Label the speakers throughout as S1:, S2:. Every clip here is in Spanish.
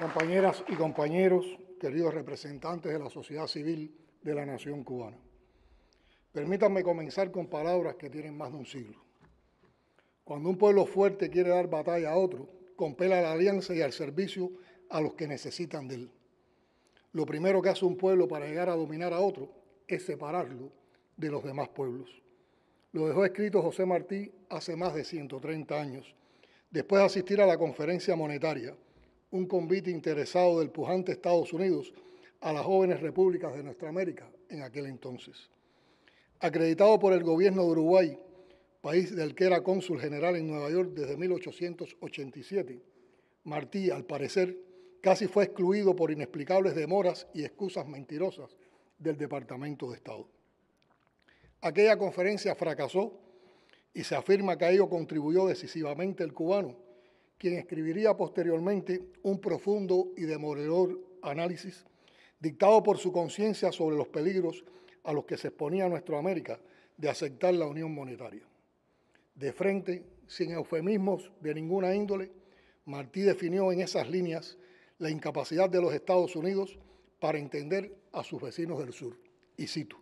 S1: compañeras y compañeros, queridos representantes de la sociedad civil de la nación cubana. Permítanme comenzar con palabras que tienen más de un siglo. Cuando un pueblo fuerte quiere dar batalla a otro, compela la alianza y al servicio a los que necesitan de él. Lo primero que hace un pueblo para llegar a dominar a otro es separarlo de los demás pueblos. Lo dejó escrito José Martí hace más de 130 años, después de asistir a la conferencia monetaria un convite interesado del pujante Estados Unidos a las jóvenes repúblicas de nuestra América en aquel entonces. Acreditado por el gobierno de Uruguay, país del que era cónsul general en Nueva York desde 1887, Martí, al parecer, casi fue excluido por inexplicables demoras y excusas mentirosas del Departamento de Estado. Aquella conferencia fracasó y se afirma que a ello contribuyó decisivamente el cubano, quien escribiría posteriormente un profundo y demoledor análisis dictado por su conciencia sobre los peligros a los que se exponía nuestra América de aceptar la unión monetaria. De frente, sin eufemismos de ninguna índole, Martí definió en esas líneas la incapacidad de los Estados Unidos para entender a sus vecinos del sur. Y cito,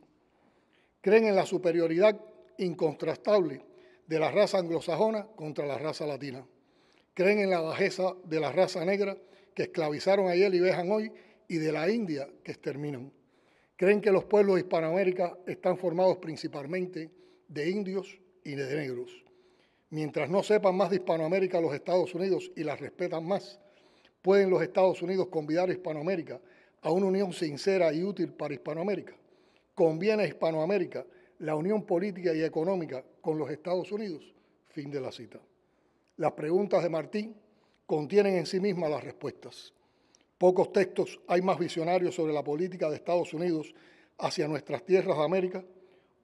S1: creen en la superioridad incontrastable de la raza anglosajona contra la raza latina creen en la bajeza de la raza negra que esclavizaron ayer y vejan hoy y de la India que exterminan. Creen que los pueblos de Hispanoamérica están formados principalmente de indios y de negros. Mientras no sepan más de Hispanoamérica los Estados Unidos y las respetan más, pueden los Estados Unidos convidar a Hispanoamérica a una unión sincera y útil para Hispanoamérica. Conviene a Hispanoamérica la unión política y económica con los Estados Unidos. Fin de la cita. Las preguntas de Martín contienen en sí mismas las respuestas. Pocos textos hay más visionarios sobre la política de Estados Unidos hacia nuestras tierras de América,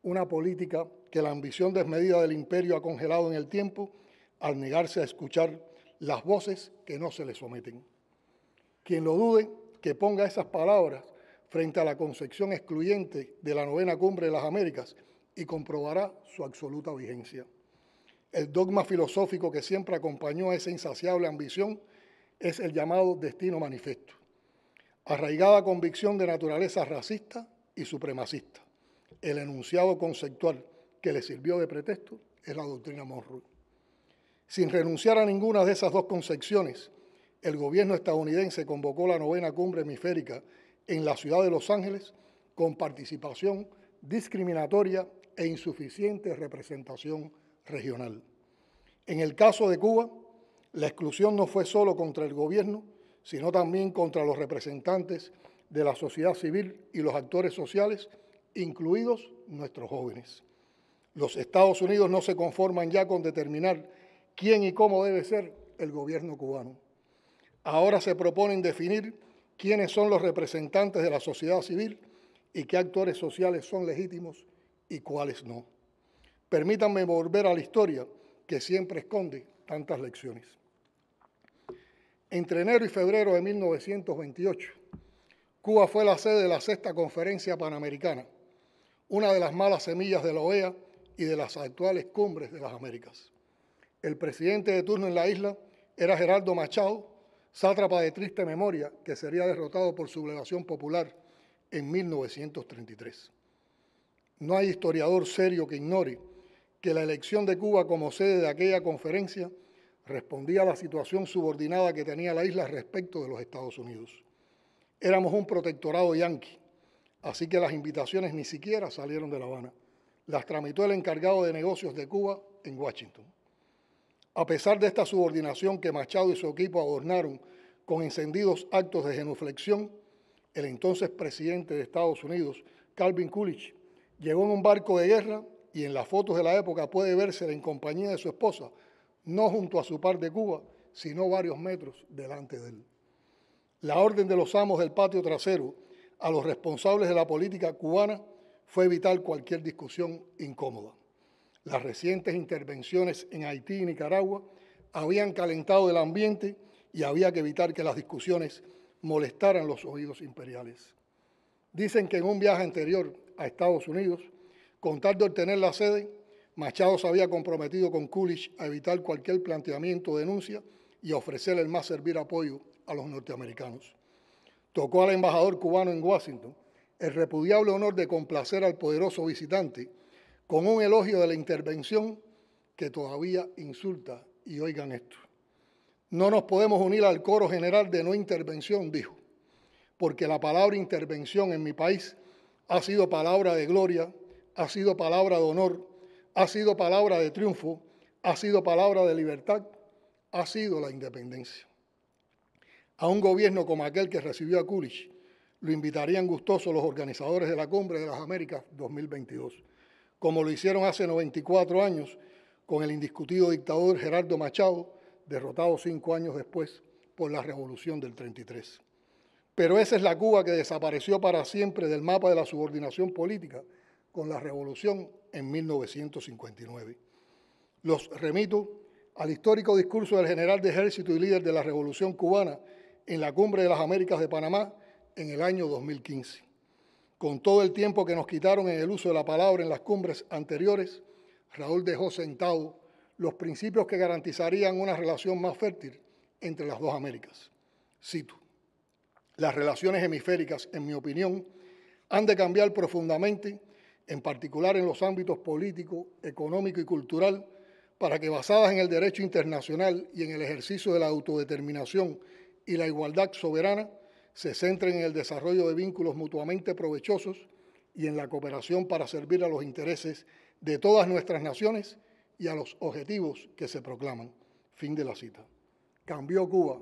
S1: una política que la ambición desmedida del imperio ha congelado en el tiempo al negarse a escuchar las voces que no se le someten. Quien lo dude, que ponga esas palabras frente a la concepción excluyente de la novena cumbre de las Américas y comprobará su absoluta vigencia. El dogma filosófico que siempre acompañó a esa insaciable ambición es el llamado destino manifiesto, arraigada convicción de naturaleza racista y supremacista. El enunciado conceptual que le sirvió de pretexto es la doctrina Monroe. Sin renunciar a ninguna de esas dos concepciones, el gobierno estadounidense convocó la novena cumbre hemisférica en la ciudad de Los Ángeles con participación discriminatoria e insuficiente representación regional. En el caso de Cuba, la exclusión no fue solo contra el gobierno, sino también contra los representantes de la sociedad civil y los actores sociales, incluidos nuestros jóvenes. Los Estados Unidos no se conforman ya con determinar quién y cómo debe ser el gobierno cubano. Ahora se proponen definir quiénes son los representantes de la sociedad civil y qué actores sociales son legítimos y cuáles no. Permítanme volver a la historia que siempre esconde tantas lecciones. Entre enero y febrero de 1928, Cuba fue la sede de la sexta conferencia panamericana, una de las malas semillas de la OEA y de las actuales cumbres de las Américas. El presidente de turno en la isla era Gerardo Machado, sátrapa de triste memoria que sería derrotado por sublevación popular en 1933. No hay historiador serio que ignore que la elección de Cuba como sede de aquella conferencia respondía a la situación subordinada que tenía la isla respecto de los Estados Unidos. Éramos un protectorado yanqui, así que las invitaciones ni siquiera salieron de La Habana. Las tramitó el encargado de negocios de Cuba en Washington. A pesar de esta subordinación que Machado y su equipo adornaron con encendidos actos de genuflexión, el entonces presidente de Estados Unidos, Calvin Coolidge, llegó en un barco de guerra y en las fotos de la época puede verse en compañía de su esposa, no junto a su par de Cuba, sino varios metros delante de él. La orden de los amos del patio trasero a los responsables de la política cubana fue evitar cualquier discusión incómoda. Las recientes intervenciones en Haití y Nicaragua habían calentado el ambiente y había que evitar que las discusiones molestaran los oídos imperiales. Dicen que en un viaje anterior a Estados Unidos, con tal de obtener la sede, Machado se había comprometido con Coolidge a evitar cualquier planteamiento o denuncia y ofrecer el más servir apoyo a los norteamericanos. Tocó al embajador cubano en Washington el repudiable honor de complacer al poderoso visitante con un elogio de la intervención que todavía insulta, y oigan esto. No nos podemos unir al coro general de no intervención, dijo, porque la palabra intervención en mi país ha sido palabra de gloria ha sido palabra de honor, ha sido palabra de triunfo, ha sido palabra de libertad, ha sido la independencia. A un gobierno como aquel que recibió a Coolidge lo invitarían gustosos los organizadores de la Cumbre de las Américas 2022, como lo hicieron hace 94 años con el indiscutido dictador Gerardo Machado, derrotado cinco años después por la Revolución del 33. Pero esa es la Cuba que desapareció para siempre del mapa de la subordinación política con la revolución en 1959. Los remito al histórico discurso del general de ejército y líder de la revolución cubana en la cumbre de las Américas de Panamá en el año 2015. Con todo el tiempo que nos quitaron en el uso de la palabra en las cumbres anteriores, Raúl dejó sentado los principios que garantizarían una relación más fértil entre las dos Américas. Cito, las relaciones hemisféricas, en mi opinión, han de cambiar profundamente en particular en los ámbitos político, económico y cultural, para que basadas en el derecho internacional y en el ejercicio de la autodeterminación y la igualdad soberana, se centren en el desarrollo de vínculos mutuamente provechosos y en la cooperación para servir a los intereses de todas nuestras naciones y a los objetivos que se proclaman. Fin de la cita. Cambió Cuba,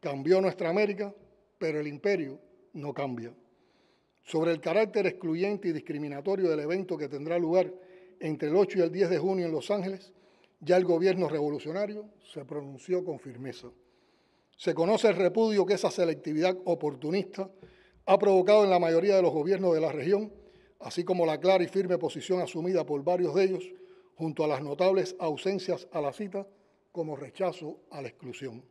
S1: cambió nuestra América, pero el imperio no cambia sobre el carácter excluyente y discriminatorio del evento que tendrá lugar entre el 8 y el 10 de junio en Los Ángeles, ya el gobierno revolucionario se pronunció con firmeza. Se conoce el repudio que esa selectividad oportunista ha provocado en la mayoría de los gobiernos de la región, así como la clara y firme posición asumida por varios de ellos, junto a las notables ausencias a la cita como rechazo a la exclusión.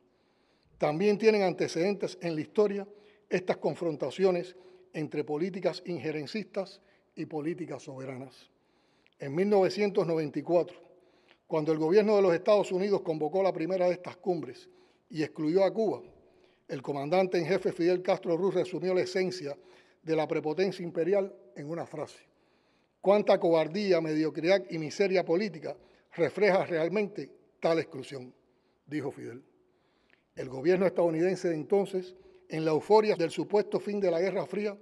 S1: También tienen antecedentes en la historia estas confrontaciones entre políticas injerencistas y políticas soberanas. En 1994, cuando el gobierno de los Estados Unidos convocó la primera de estas cumbres y excluyó a Cuba, el comandante en jefe Fidel Castro Ruz resumió la esencia de la prepotencia imperial en una frase. ¿Cuánta cobardía, mediocridad y miseria política refleja realmente tal exclusión? Dijo Fidel. El gobierno estadounidense de entonces en la euforia del supuesto fin de la Guerra Fría,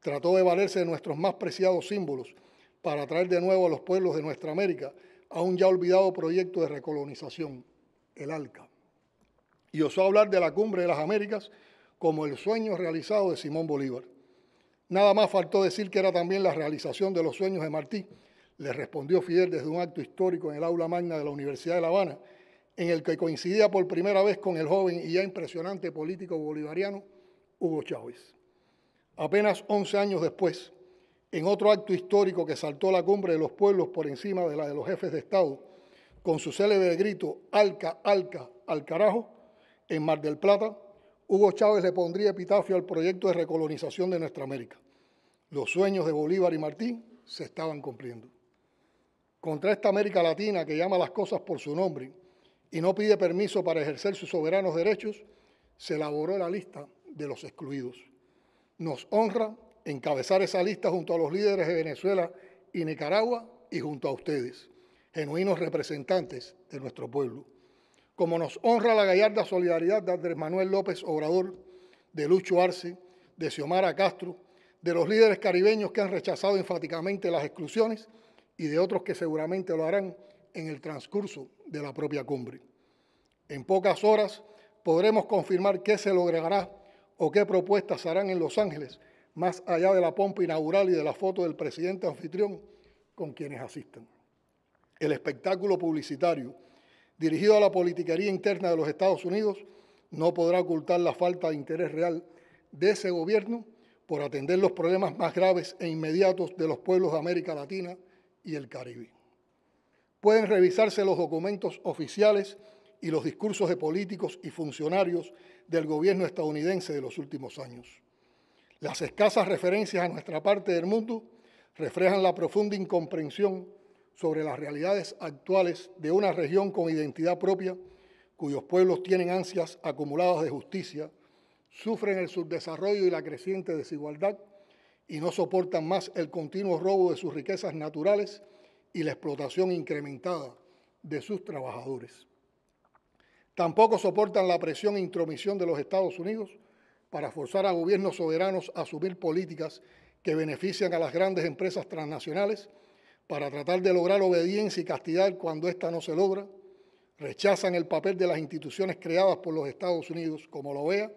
S1: trató de valerse de nuestros más preciados símbolos para atraer de nuevo a los pueblos de nuestra América a un ya olvidado proyecto de recolonización, el ALCA. Y osó hablar de la cumbre de las Américas como el sueño realizado de Simón Bolívar. Nada más faltó decir que era también la realización de los sueños de Martí, le respondió Fidel desde un acto histórico en el aula magna de la Universidad de La Habana, en el que coincidía por primera vez con el joven y ya impresionante político bolivariano Hugo Chávez. Apenas 11 años después, en otro acto histórico que saltó la cumbre de los pueblos por encima de la de los jefes de Estado, con su célebre grito Alca, Alca, al carajo, en Mar del Plata, Hugo Chávez le pondría epitafio al proyecto de recolonización de nuestra América. Los sueños de Bolívar y Martín se estaban cumpliendo. Contra esta América Latina que llama las cosas por su nombre y no pide permiso para ejercer sus soberanos derechos, se elaboró la lista de los excluidos. Nos honra encabezar esa lista junto a los líderes de Venezuela y Nicaragua y junto a ustedes, genuinos representantes de nuestro pueblo. Como nos honra la gallarda solidaridad de Andrés Manuel López Obrador, de Lucho Arce, de Xiomara Castro, de los líderes caribeños que han rechazado enfáticamente las exclusiones y de otros que seguramente lo harán en el transcurso de la propia cumbre. En pocas horas podremos confirmar qué se logrará o qué propuestas harán en Los Ángeles, más allá de la pompa inaugural y de la foto del presidente anfitrión con quienes asisten. El espectáculo publicitario dirigido a la politiquería interna de los Estados Unidos no podrá ocultar la falta de interés real de ese gobierno por atender los problemas más graves e inmediatos de los pueblos de América Latina y el Caribe. Pueden revisarse los documentos oficiales y los discursos de políticos y funcionarios del gobierno estadounidense de los últimos años. Las escasas referencias a nuestra parte del mundo reflejan la profunda incomprensión sobre las realidades actuales de una región con identidad propia, cuyos pueblos tienen ansias acumuladas de justicia, sufren el subdesarrollo y la creciente desigualdad y no soportan más el continuo robo de sus riquezas naturales y la explotación incrementada de sus trabajadores. Tampoco soportan la presión e intromisión de los Estados Unidos para forzar a gobiernos soberanos a asumir políticas que benefician a las grandes empresas transnacionales para tratar de lograr obediencia y castigar cuando ésta no se logra. Rechazan el papel de las instituciones creadas por los Estados Unidos como la OEA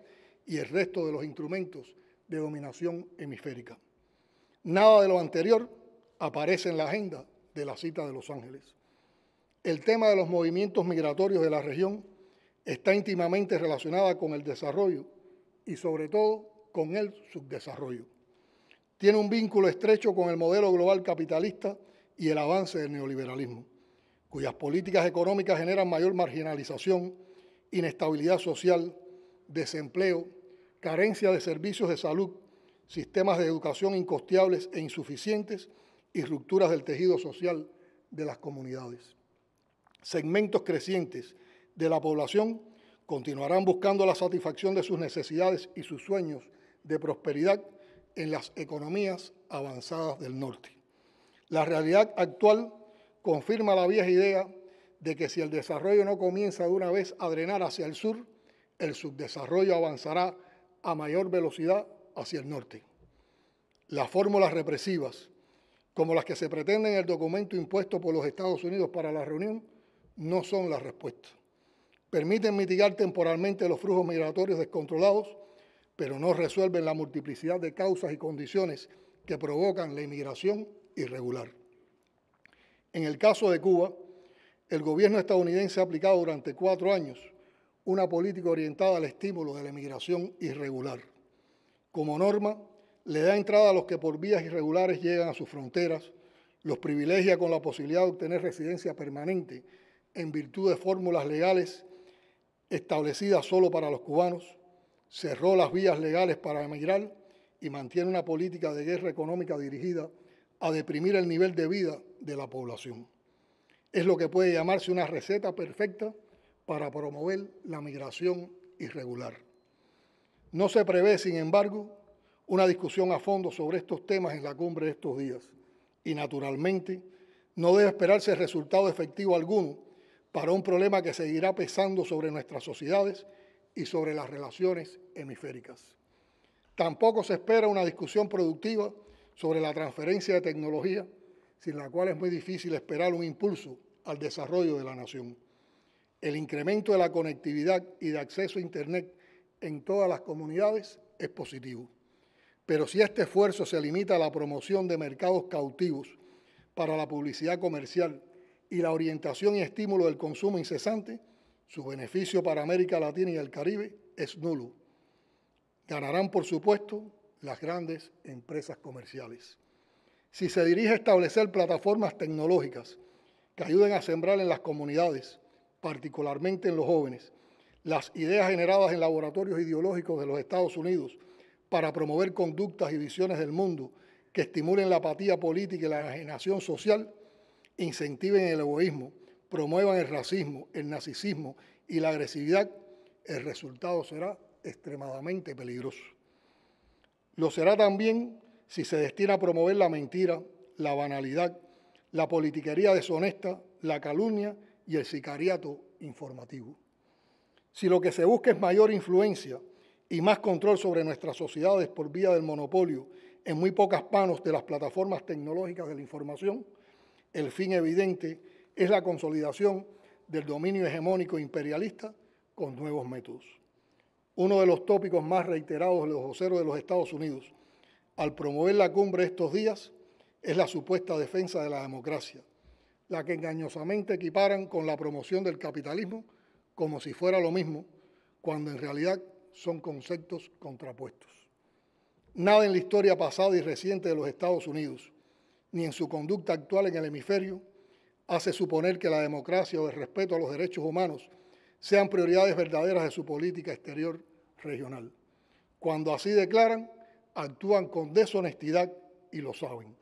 S1: y el resto de los instrumentos de dominación hemisférica. Nada de lo anterior aparece en la agenda de la cita de Los Ángeles. El tema de los movimientos migratorios de la región está íntimamente relacionada con el desarrollo y sobre todo con el subdesarrollo. Tiene un vínculo estrecho con el modelo global capitalista y el avance del neoliberalismo, cuyas políticas económicas generan mayor marginalización, inestabilidad social, desempleo, carencia de servicios de salud, sistemas de educación incosteables e insuficientes, y rupturas del tejido social de las comunidades. Segmentos crecientes de la población continuarán buscando la satisfacción de sus necesidades y sus sueños de prosperidad en las economías avanzadas del norte. La realidad actual confirma la vieja idea de que si el desarrollo no comienza de una vez a drenar hacia el sur, el subdesarrollo avanzará a mayor velocidad hacia el norte. Las fórmulas represivas como las que se pretenden en el documento impuesto por los Estados Unidos para la reunión, no son la respuesta. Permiten mitigar temporalmente los flujos migratorios descontrolados, pero no resuelven la multiplicidad de causas y condiciones que provocan la inmigración irregular. En el caso de Cuba, el gobierno estadounidense ha aplicado durante cuatro años una política orientada al estímulo de la inmigración irregular. Como norma, le da entrada a los que por vías irregulares llegan a sus fronteras, los privilegia con la posibilidad de obtener residencia permanente en virtud de fórmulas legales establecidas solo para los cubanos, cerró las vías legales para emigrar y mantiene una política de guerra económica dirigida a deprimir el nivel de vida de la población. Es lo que puede llamarse una receta perfecta para promover la migración irregular. No se prevé, sin embargo, una discusión a fondo sobre estos temas en la cumbre de estos días. Y naturalmente, no debe esperarse resultado efectivo alguno para un problema que seguirá pesando sobre nuestras sociedades y sobre las relaciones hemisféricas. Tampoco se espera una discusión productiva sobre la transferencia de tecnología, sin la cual es muy difícil esperar un impulso al desarrollo de la nación. El incremento de la conectividad y de acceso a Internet en todas las comunidades es positivo. Pero si este esfuerzo se limita a la promoción de mercados cautivos para la publicidad comercial y la orientación y estímulo del consumo incesante, su beneficio para América Latina y el Caribe es nulo. Ganarán, por supuesto, las grandes empresas comerciales. Si se dirige a establecer plataformas tecnológicas que ayuden a sembrar en las comunidades, particularmente en los jóvenes, las ideas generadas en laboratorios ideológicos de los Estados Unidos, para promover conductas y visiones del mundo que estimulen la apatía política y la enajenación social, incentiven el egoísmo, promuevan el racismo, el narcisismo y la agresividad, el resultado será extremadamente peligroso. Lo será también si se destina a promover la mentira, la banalidad, la politiquería deshonesta, la calumnia y el sicariato informativo. Si lo que se busca es mayor influencia, y más control sobre nuestras sociedades por vía del monopolio en muy pocas manos de las plataformas tecnológicas de la información, el fin evidente es la consolidación del dominio hegemónico imperialista con nuevos métodos. Uno de los tópicos más reiterados de los voceros de los Estados Unidos al promover la cumbre estos días es la supuesta defensa de la democracia, la que engañosamente equiparan con la promoción del capitalismo como si fuera lo mismo, cuando en realidad son conceptos contrapuestos. Nada en la historia pasada y reciente de los Estados Unidos, ni en su conducta actual en el hemisferio, hace suponer que la democracia o el respeto a los derechos humanos sean prioridades verdaderas de su política exterior regional. Cuando así declaran, actúan con deshonestidad y lo saben.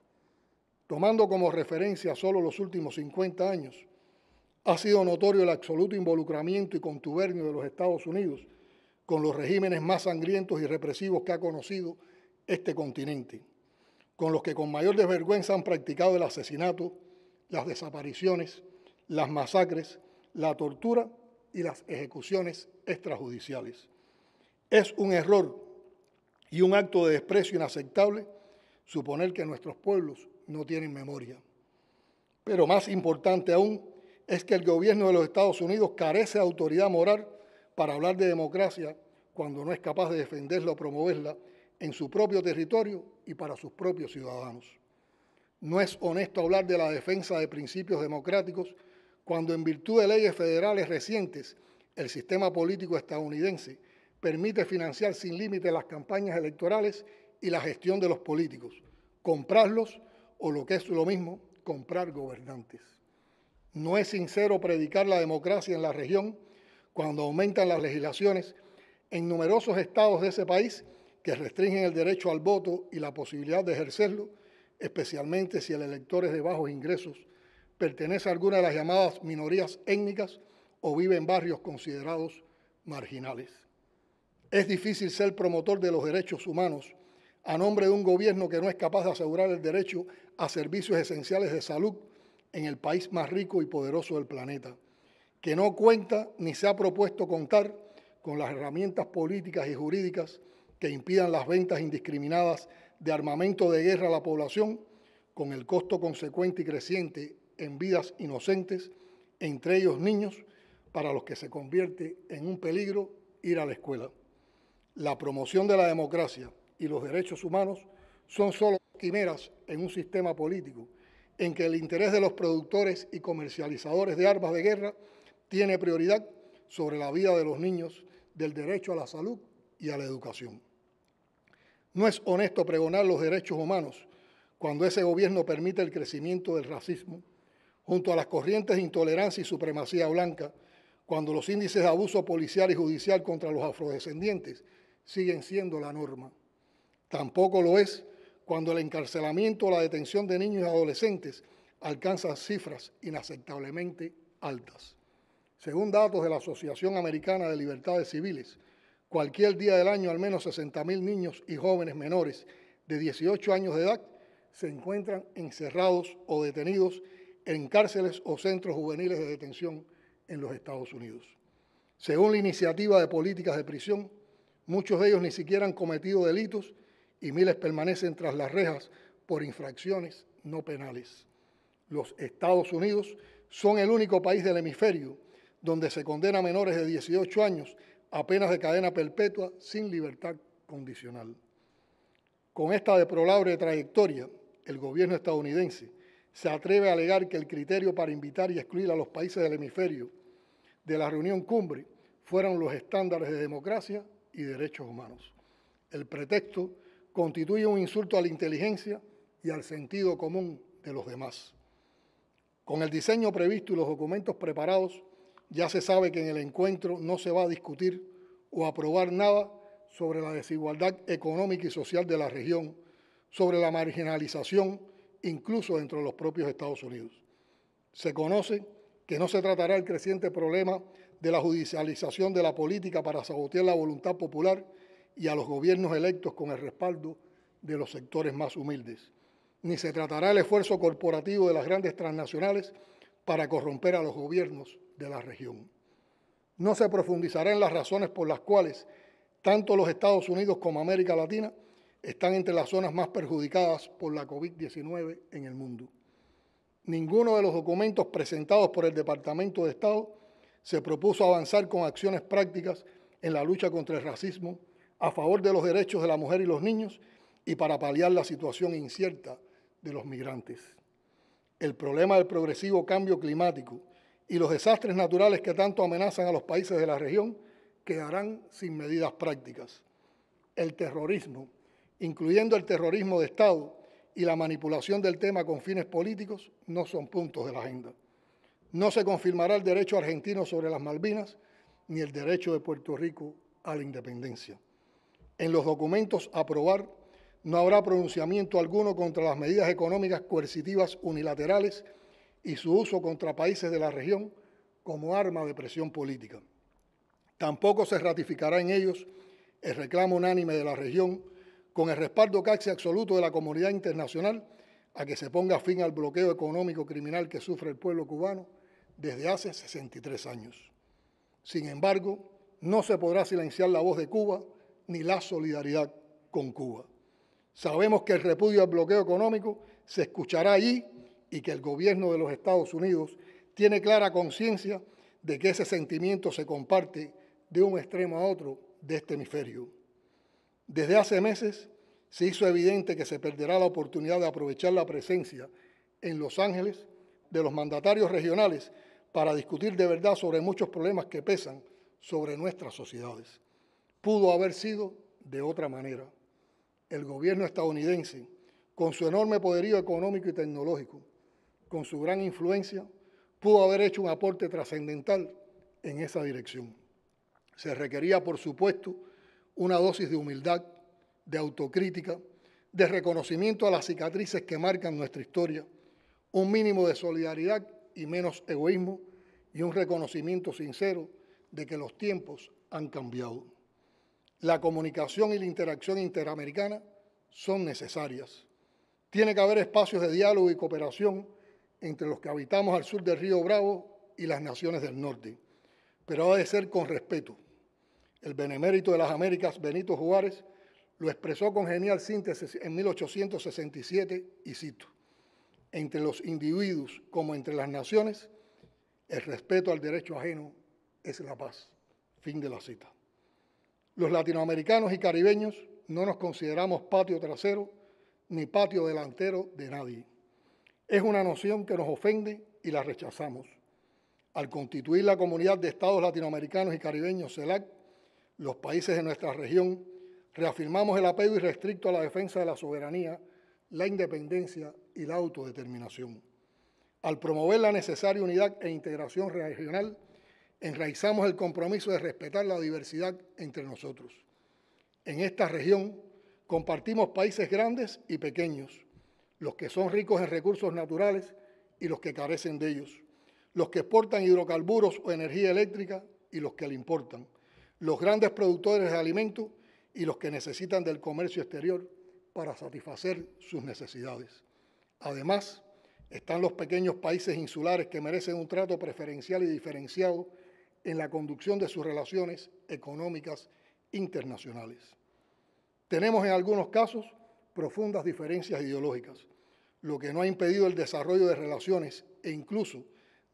S1: Tomando como referencia solo los últimos 50 años, ha sido notorio el absoluto involucramiento y contubernio de los Estados Unidos con los regímenes más sangrientos y represivos que ha conocido este continente, con los que con mayor desvergüenza han practicado el asesinato, las desapariciones, las masacres, la tortura y las ejecuciones extrajudiciales. Es un error y un acto de desprecio inaceptable suponer que nuestros pueblos no tienen memoria. Pero más importante aún es que el gobierno de los Estados Unidos carece de autoridad moral para hablar de democracia cuando no es capaz de defenderla o promoverla en su propio territorio y para sus propios ciudadanos. No es honesto hablar de la defensa de principios democráticos cuando en virtud de leyes federales recientes el sistema político estadounidense permite financiar sin límite las campañas electorales y la gestión de los políticos, comprarlos o lo que es lo mismo, comprar gobernantes. No es sincero predicar la democracia en la región cuando aumentan las legislaciones en numerosos estados de ese país que restringen el derecho al voto y la posibilidad de ejercerlo, especialmente si el elector es de bajos ingresos, pertenece a alguna de las llamadas minorías étnicas o vive en barrios considerados marginales. Es difícil ser promotor de los derechos humanos a nombre de un gobierno que no es capaz de asegurar el derecho a servicios esenciales de salud en el país más rico y poderoso del planeta que no cuenta ni se ha propuesto contar con las herramientas políticas y jurídicas que impidan las ventas indiscriminadas de armamento de guerra a la población, con el costo consecuente y creciente en vidas inocentes, entre ellos niños, para los que se convierte en un peligro ir a la escuela. La promoción de la democracia y los derechos humanos son solo quimeras en un sistema político en que el interés de los productores y comercializadores de armas de guerra tiene prioridad sobre la vida de los niños, del derecho a la salud y a la educación. No es honesto pregonar los derechos humanos cuando ese gobierno permite el crecimiento del racismo, junto a las corrientes de intolerancia y supremacía blanca, cuando los índices de abuso policial y judicial contra los afrodescendientes siguen siendo la norma. Tampoco lo es cuando el encarcelamiento o la detención de niños y adolescentes alcanzan cifras inaceptablemente altas. Según datos de la Asociación Americana de Libertades Civiles, cualquier día del año al menos 60.000 niños y jóvenes menores de 18 años de edad se encuentran encerrados o detenidos en cárceles o centros juveniles de detención en los Estados Unidos. Según la iniciativa de políticas de prisión, muchos de ellos ni siquiera han cometido delitos y miles permanecen tras las rejas por infracciones no penales. Los Estados Unidos son el único país del hemisferio donde se condena a menores de 18 años a penas de cadena perpetua sin libertad condicional. Con esta deplorable trayectoria, el gobierno estadounidense se atreve a alegar que el criterio para invitar y excluir a los países del hemisferio de la reunión cumbre fueron los estándares de democracia y derechos humanos. El pretexto constituye un insulto a la inteligencia y al sentido común de los demás. Con el diseño previsto y los documentos preparados ya se sabe que en el encuentro no se va a discutir o aprobar nada sobre la desigualdad económica y social de la región, sobre la marginalización, incluso dentro de los propios Estados Unidos. Se conoce que no se tratará el creciente problema de la judicialización de la política para sabotear la voluntad popular y a los gobiernos electos con el respaldo de los sectores más humildes. Ni se tratará el esfuerzo corporativo de las grandes transnacionales para corromper a los gobiernos de la región. No se profundizará en las razones por las cuales tanto los Estados Unidos como América Latina están entre las zonas más perjudicadas por la COVID-19 en el mundo. Ninguno de los documentos presentados por el Departamento de Estado se propuso avanzar con acciones prácticas en la lucha contra el racismo, a favor de los derechos de la mujer y los niños y para paliar la situación incierta de los migrantes. El problema del progresivo cambio climático y los desastres naturales que tanto amenazan a los países de la región quedarán sin medidas prácticas. El terrorismo, incluyendo el terrorismo de Estado y la manipulación del tema con fines políticos, no son puntos de la agenda. No se confirmará el derecho argentino sobre las Malvinas ni el derecho de Puerto Rico a la independencia. En los documentos a aprobar no habrá pronunciamiento alguno contra las medidas económicas coercitivas unilaterales y su uso contra países de la región como arma de presión política. Tampoco se ratificará en ellos el reclamo unánime de la región con el respaldo casi absoluto de la comunidad internacional a que se ponga fin al bloqueo económico criminal que sufre el pueblo cubano desde hace 63 años. Sin embargo, no se podrá silenciar la voz de Cuba ni la solidaridad con Cuba. Sabemos que el repudio al bloqueo económico se escuchará allí y que el gobierno de los Estados Unidos tiene clara conciencia de que ese sentimiento se comparte de un extremo a otro de este hemisferio. Desde hace meses se hizo evidente que se perderá la oportunidad de aprovechar la presencia en Los Ángeles de los mandatarios regionales para discutir de verdad sobre muchos problemas que pesan sobre nuestras sociedades. Pudo haber sido de otra manera. El gobierno estadounidense, con su enorme poderío económico y tecnológico, con su gran influencia, pudo haber hecho un aporte trascendental en esa dirección. Se requería, por supuesto, una dosis de humildad, de autocrítica, de reconocimiento a las cicatrices que marcan nuestra historia, un mínimo de solidaridad y menos egoísmo, y un reconocimiento sincero de que los tiempos han cambiado. La comunicación y la interacción interamericana son necesarias. Tiene que haber espacios de diálogo y cooperación entre los que habitamos al sur del río Bravo y las naciones del norte, pero ha de ser con respeto. El benemérito de las Américas, Benito Juárez, lo expresó con genial síntesis en 1867 y cito, entre los individuos como entre las naciones, el respeto al derecho ajeno es la paz. Fin de la cita. Los latinoamericanos y caribeños no nos consideramos patio trasero ni patio delantero de nadie. Es una noción que nos ofende y la rechazamos. Al constituir la Comunidad de Estados Latinoamericanos y Caribeños, CELAC, los países de nuestra región reafirmamos el apego irrestricto a la defensa de la soberanía, la independencia y la autodeterminación. Al promover la necesaria unidad e integración regional, enraizamos el compromiso de respetar la diversidad entre nosotros. En esta región compartimos países grandes y pequeños, los que son ricos en recursos naturales y los que carecen de ellos, los que exportan hidrocarburos o energía eléctrica y los que la importan, los grandes productores de alimentos y los que necesitan del comercio exterior para satisfacer sus necesidades. Además, están los pequeños países insulares que merecen un trato preferencial y diferenciado en la conducción de sus relaciones económicas internacionales. Tenemos en algunos casos profundas diferencias ideológicas, lo que no ha impedido el desarrollo de relaciones e incluso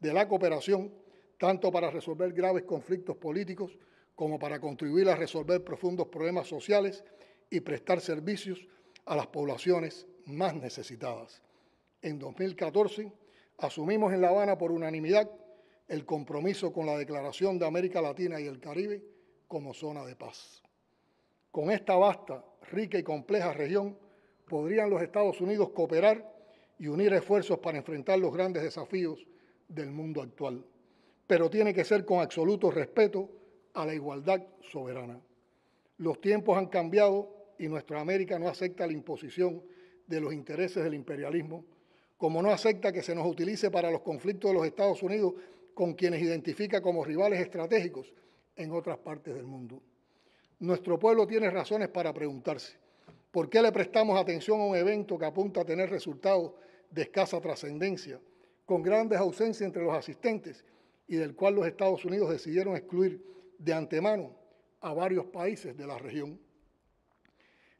S1: de la cooperación, tanto para resolver graves conflictos políticos como para contribuir a resolver profundos problemas sociales y prestar servicios a las poblaciones más necesitadas. En 2014 asumimos en La Habana por unanimidad el compromiso con la Declaración de América Latina y el Caribe como zona de paz. Con esta vasta, rica y compleja región podrían los Estados Unidos cooperar y unir esfuerzos para enfrentar los grandes desafíos del mundo actual. Pero tiene que ser con absoluto respeto a la igualdad soberana. Los tiempos han cambiado y nuestra América no acepta la imposición de los intereses del imperialismo, como no acepta que se nos utilice para los conflictos de los Estados Unidos con quienes identifica como rivales estratégicos en otras partes del mundo. Nuestro pueblo tiene razones para preguntarse, ¿por qué le prestamos atención a un evento que apunta a tener resultados de escasa trascendencia, con grandes ausencias entre los asistentes y del cual los Estados Unidos decidieron excluir de antemano a varios países de la región.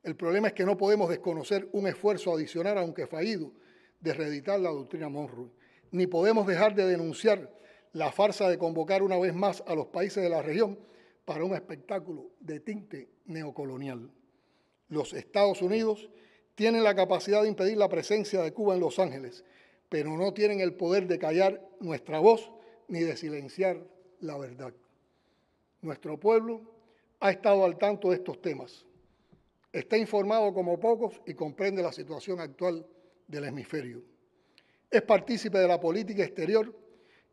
S1: El problema es que no podemos desconocer un esfuerzo adicional, aunque fallido, de reeditar la doctrina Monroe, ni podemos dejar de denunciar la farsa de convocar una vez más a los países de la región para un espectáculo de tinte neocolonial. Los Estados Unidos tienen la capacidad de impedir la presencia de Cuba en Los Ángeles, pero no tienen el poder de callar nuestra voz ni de silenciar la verdad. Nuestro pueblo ha estado al tanto de estos temas, está informado como pocos y comprende la situación actual del hemisferio. Es partícipe de la política exterior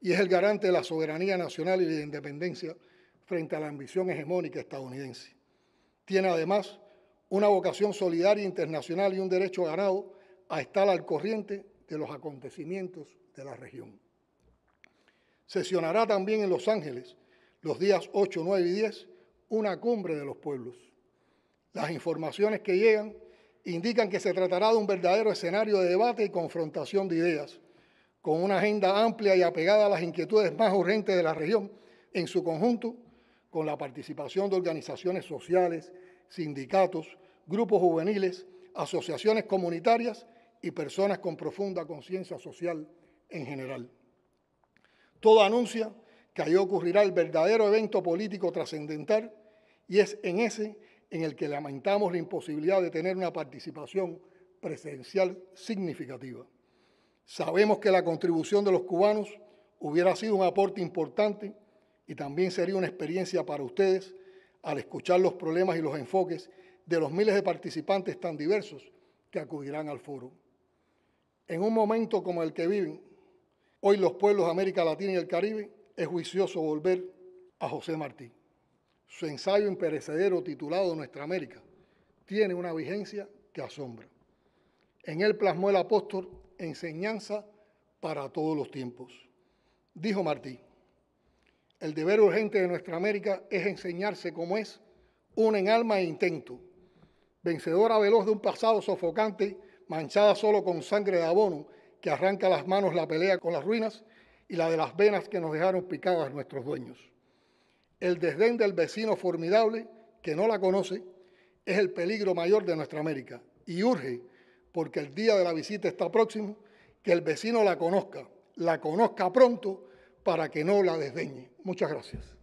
S1: y es el garante de la soberanía nacional y de la independencia frente a la ambición hegemónica estadounidense. Tiene además una vocación solidaria internacional y un derecho ganado a estar al corriente de los acontecimientos de la región. Sesionará también en Los Ángeles los días 8, 9 y 10 una cumbre de los pueblos. Las informaciones que llegan indican que se tratará de un verdadero escenario de debate y confrontación de ideas, con una agenda amplia y apegada a las inquietudes más urgentes de la región en su conjunto, con la participación de organizaciones sociales, sindicatos, grupos juveniles, asociaciones comunitarias y personas con profunda conciencia social en general. Todo anuncia que allí ocurrirá el verdadero evento político trascendental y es en ese en el que lamentamos la imposibilidad de tener una participación presencial significativa. Sabemos que la contribución de los cubanos hubiera sido un aporte importante y también sería una experiencia para ustedes al escuchar los problemas y los enfoques de los miles de participantes tan diversos que acudirán al foro. En un momento como el que viven hoy los pueblos de América Latina y el Caribe, es juicioso volver a José Martí. Su ensayo imperecedero titulado Nuestra América tiene una vigencia que asombra. En él plasmó el apóstol enseñanza para todos los tiempos. Dijo Martí, el deber urgente de nuestra América es enseñarse cómo es, una en alma e intento. Vencedora veloz de un pasado sofocante, manchada solo con sangre de abono, que arranca las manos la pelea con las ruinas y la de las venas que nos dejaron picadas nuestros dueños. El desdén del vecino formidable, que no la conoce, es el peligro mayor de nuestra América y urge, porque el día de la visita está próximo, que el vecino la conozca, la conozca pronto para que no la desdeñe. Muchas gracias.